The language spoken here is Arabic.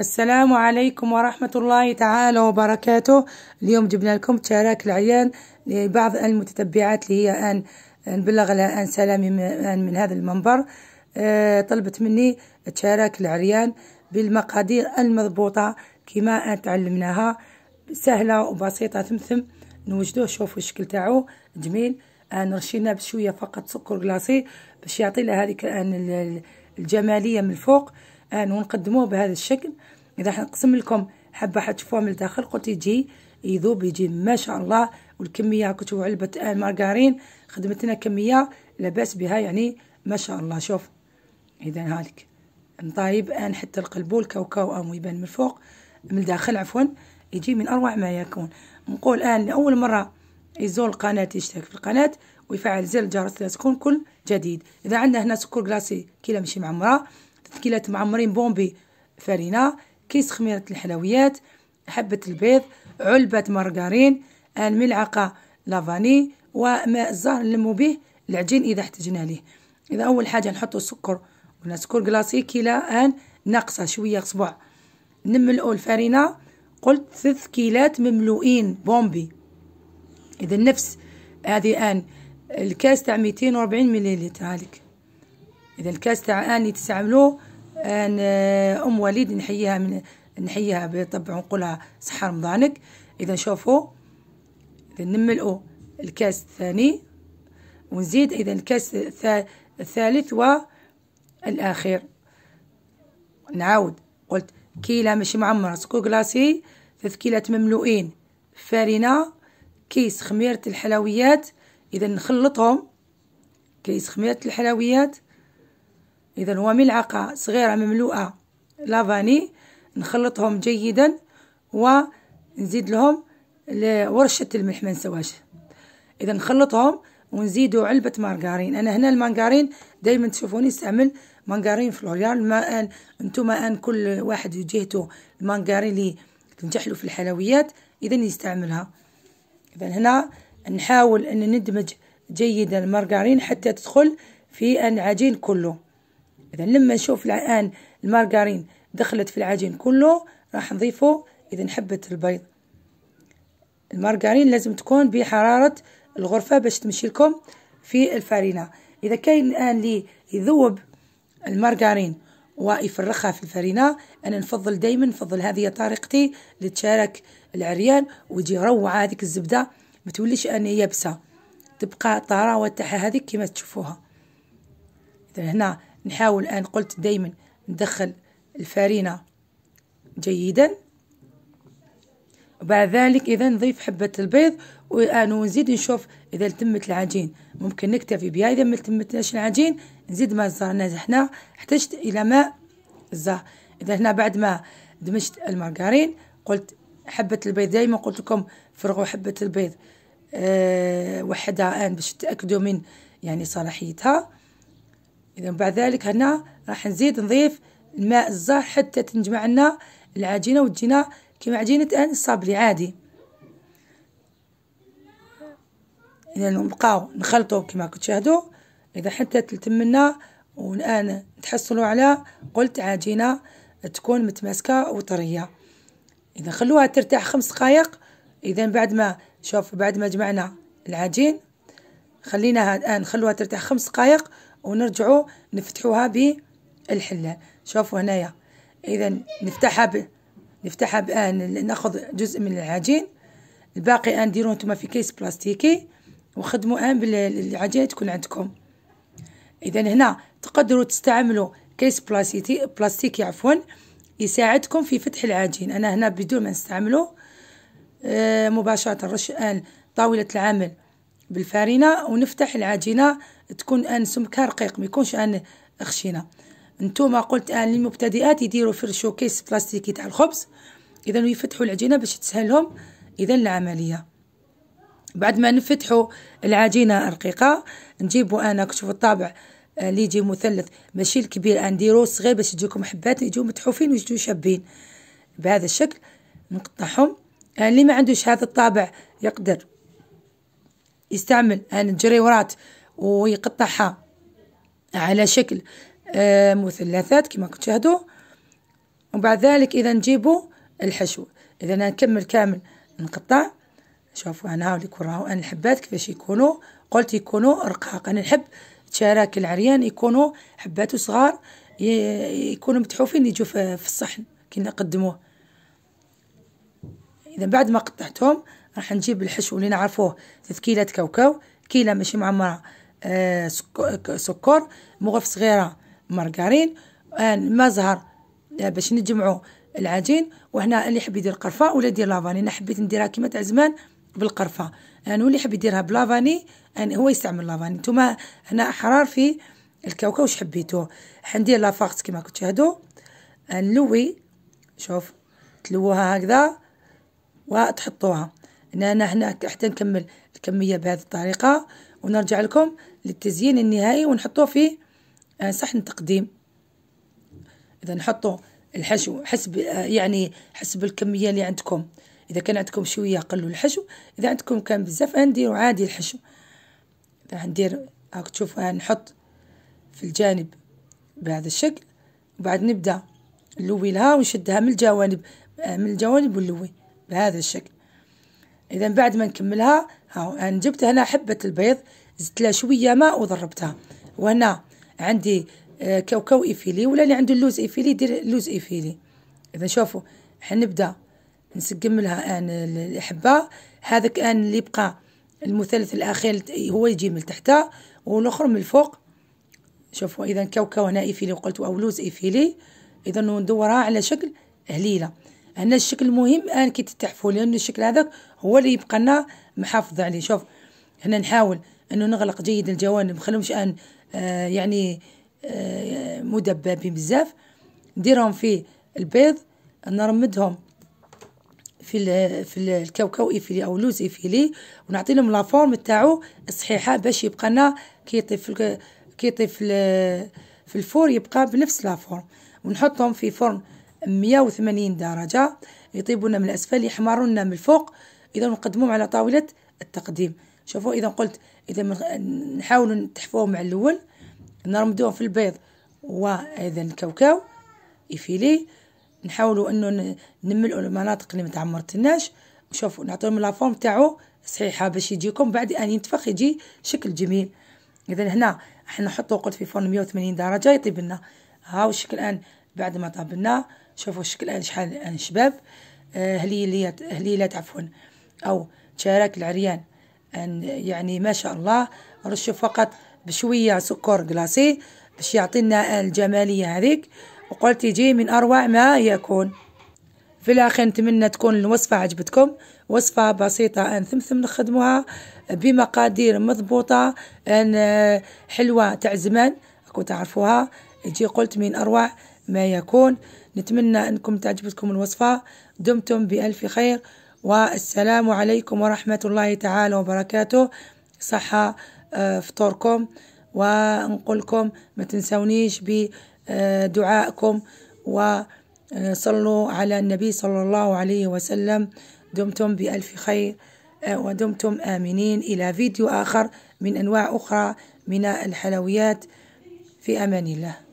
السلام عليكم ورحمة الله تعالى وبركاته اليوم جبنا لكم تشارك العيان لبعض المتتبعات اللي هي أن نبلغ لها أن سلامي من هذا المنبر آه، طلبت مني تشارك العريان بالمقادير المضبوطة كما أن تعلمناها سهلة وبسيطة ثمثم نوجدوه شوفوا الشكل تاعو جميل رشينا آه، بشوية فقط سكر كلاصي باش يعطي لها هذيك الجمالية من الفوق الان ونقدموه بهذا الشكل اذا حنقسم لكم حبه حتشوفوها من الداخل قلت يجي يذوب يجي ما شاء الله والكميه كنتوا علبه آه مارغرين خدمت لنا كميه لاباس بها يعني ما شاء الله شوف اذا هالك نطايب ان حتى القلبو الكاوكاو ام يبان من الفوق من الداخل عفوا يجي من اروع ما يكون نقول الان لاول مره يزور القناه يشترك في القناه ويفعل زر الجرس لتكون كل جديد اذا عندنا هنا سكر كلاسي كيلا ماشي معمره كيلات معمرين بومبي فارينة كيس خميرة الحلويات حبة البيض علبة مارغرين الملعقة لافاني وماء الزهر نلمو به العجين إذا احتجنا ليه إذا أول حاجة نحطو السكر ولا سكر كلاصي كيلا آن ناقصة شوية صبع نملؤو الفارينة قلت ثلث كيلات مملوئين بومبي إذا نفس هذه آن الكاس تاع ميتين وربعين مليلتر هالك اذا الكاس تاع اني تستعملوه أن آه، ام وليد نحييها من نحييها بالطبع نقولها صحة رمضانك اذا شوفوا اذا نملؤوا الكاس الثاني ونزيد اذا الكاس الثالث والاخير نعاود قلت كيلة ماشي معمرة سكو كلاصي ثلاث كيلات مملوئين فارنة كيس خميرة الحلويات إذا نخلطهم كيس خميرة الحلويات إذا هو ملعقة صغيرة مملوءة لافاني نخلطهم جيدا ونزيد لهم ورشة الملح ما نسواش إذا نخلطهم ونزيدوا علبة مارغارين أنا هنا المانغارين دايما تشوفوني نستعمل مارغرين فلوريال ما أن نتوما أن كل واحد وجهته المانغارين اللي تنجحلو في الحلويات إذا يستعملها إذا هنا نحاول أن ندمج جيدا المارغارين حتى تدخل في العجين كله إذا لما نشوف الآن المارغرين دخلت في العجين كله راح نضيفه إذا حبة البيض المارغرين لازم تكون بحرارة الغرفة باش تمشي لكم في الفارينة إذا كاين الآن لي يذوب المارغرين ويفرخها في الفرينة أنا نفضل دايما نفضل هذه طريقتي لتشارك العريان ويجي روعة هذيك الزبدة ما توليش أن يابسة تبقى الطراوة تاعها هذيك كما تشوفوها إذا هنا نحاول الآن قلت دايما ندخل الفارينة جيدا وبعد ذلك إذا نضيف حبة البيض والآن ونزيد نشوف إذا تمت العجين ممكن نكتفي بها إذا ما تمتناش العجين نزيد ماء الزهر هنا احتجت إلى ماء الزهر إذا هنا بعد ما دمجت المارغرين قلت حبة البيض دائما قلت لكم فرغوا حبة البيض أه وحدها الآن باش تأكدوا من يعني صلاحيتها إذا بعد ذلك هنا راح نزيد نضيف الماء الزهر حتى تنجمع لنا العجينة وتجينا كما عجينة الصابلي عادي إذا نبقاو نخلطو كما كتشاهدوا إذا حتى تلتم لنا والآن تحصلوا على قلت عجينة تكون متماسكة وطرية إذا خلوها ترتاح خمس دقايق إذا بعد ما شوف بعد ما جمعنا العجين خليناها الآن خلوها ترتاح خمس دقايق ونرجعوا نفتحوها بالحله شوفوا هنايا اذا نفتحها ب... نفتحها بان آه، ناخذ جزء من العجين الباقي ان ديروه نتوما في كيس بلاستيكي وخدموا ان بالعجينه تكون عندكم اذا هنا تقدروا تستعملوا كيس بلاستيكي بلاستيكي عفوا يساعدكم في فتح العجين انا هنا بدون ما نستعمله آه، مباشره رش ان آه، طاوله العمل بالفارينه ونفتح العجينه تكون ان سمكها رقيق ما يكونش ان خشينه نتوما قلت ان للمبتدئات يديروا في الشوكيس بلاستيكي تاع الخبز اذا يفتحوا العجينه باش تسهلهم اذا العمليه بعد ما نفتحوا العجينه الرقيقه نجيبوا انا كشوف الطابع آه، اللي يجي مثلث ماشي الكبير نديرو صغير باش يجيكم حبات يجيو متحوفين ويجيو شابين بهذا الشكل نقطعهم آه، اللي ما عندوش هذا الطابع يقدر يستعمل ان الجريورات ويقطعها على شكل آه، مثلثات كما تشاهدوا وبعد ذلك اذا نجيبوا الحشو اذا نكمل كامل نقطع شوفوا انا هاوليكم راهو انا الحبات كيفاش يكونوا قلت يكونوا رقاق انا نحب تشارك العريان يكونوا حباته صغار يكونوا متحوفين يجوا في الصحن كي نقدموه اذا بعد ما قطعتهم راح نجيب الحشو اللي نعرفوه تثكيلة كاوكاو كيلة ماشي معمرة آه، سكر مغرف صغيره مارغرين آه، زهر آه، باش نجمعوا العجين وهنا اللي يحب يدير قرفه ولا يدير لافاني انا حبيت نديرها كيما تاع زمان بالقرفه يعني واللي يحب يديرها بلافاني يعني هو يستعمل لافاني نتوما هنا احرار في الكاوكاو واش حبيتوه حندير لافاخت كيما كنت تشاهدوا نلوي شوف تلوها هكذا وتحطوها انا هنا حتى نكمل الكميه بهذه الطريقه ونرجع لكم للتزيين النهائي ونحطوه في صحن آه، تقديم اذا نحطوا الحشو حسب آه، يعني حسب الكميه اللي عندكم اذا كان عندكم شويه قلوا الحشو اذا عندكم كان بزاف نديروا عادي الحشو اذا ندير هاك تشوفوا نحط في الجانب بهذا الشكل وبعد نبدا نلوي لها ونشدها من الجوانب آه، من الجوانب ونلوي بهذا الشكل إذا بعد ما نكملها ها أنا جبت هنا حبة البيض زدت لها شوية ماء وضربتها وهنا عندي آه، كاوكاو إيفيلي ولا اللي عنده اللوز إيفيلي دير اللوز إيفيلي إذا شوفوا حنبدأ نسقم لها أن الحبة هذاك أن اللي يبقى المثلث الأخير هو يجي من تحتها والآخر من الفوق شوفوا إذا كاوكاو هنا إيفيلي وقلت أو لوز إيفيلي إذا ندورها على شكل هليله هنا الشكل المهم الان كي تتحفوا لان الشكل هذاك هو اللي يبقى لنا محافظ عليه شوف هنا نحاول انه نغلق جيد الجوانب نخليهمش ان آه يعني آه مدببين بزاف نديرهم في البيض نرمدهم في ال في الكاوكاو ايفيلي او لوز ايفيلي ونعطي لهم لا فورم تاعو الصحيحه باش يبقى لنا كي يطيب كي يطيب في الفور يبقى بنفس لا فورم ونحطهم في فرن 180 درجة يطيبون من الأسفل يحمرون من الفوق إذا نقدموهم على طاولة التقديم شوفوا إذا قلت إذا نحاول نتحفوهم مع الأول نرمدوهم في البيض وإذا الكاوكاو إفيلي نحاولوا انه نملؤوا المناطق اللي ما تعمرتناش شوفوا نعطيهم لافورم تاعو صحيحه باش يجيكم بعد ان ينتفخ يجي شكل جميل اذا هنا احنا نحطو قلت في فرن 180 درجه يطيب لنا هاو الشكل الان بعد ما طاب لنا شوفوا الشكل ان شحال ان شباب آه، هليله هليلات عفوا أو تشارك العريان يعني ما شاء الله رشوا فقط بشوية سكر كلاصي باش يعطينا الجمالية هذيك وقلت يجي من أروع ما يكون في الأخير نتمنى تكون الوصفة عجبتكم وصفة بسيطة أن ثمثم نخدموها بمقادير مضبوطة أن آه، حلوة تاع زمان راكم تعرفوها يجي قلت من أروع ما يكون نتمنى أنكم تعجبتكم الوصفة دمتم بألف خير والسلام عليكم ورحمة الله تعالى وبركاته صحة آه، فطوركم ونقول لكم ما تنسونيش بدعائكم وصلوا على النبي صلى الله عليه وسلم دمتم بألف خير آه، ودمتم آمنين إلى فيديو آخر من أنواع أخرى من الحلويات في أمان الله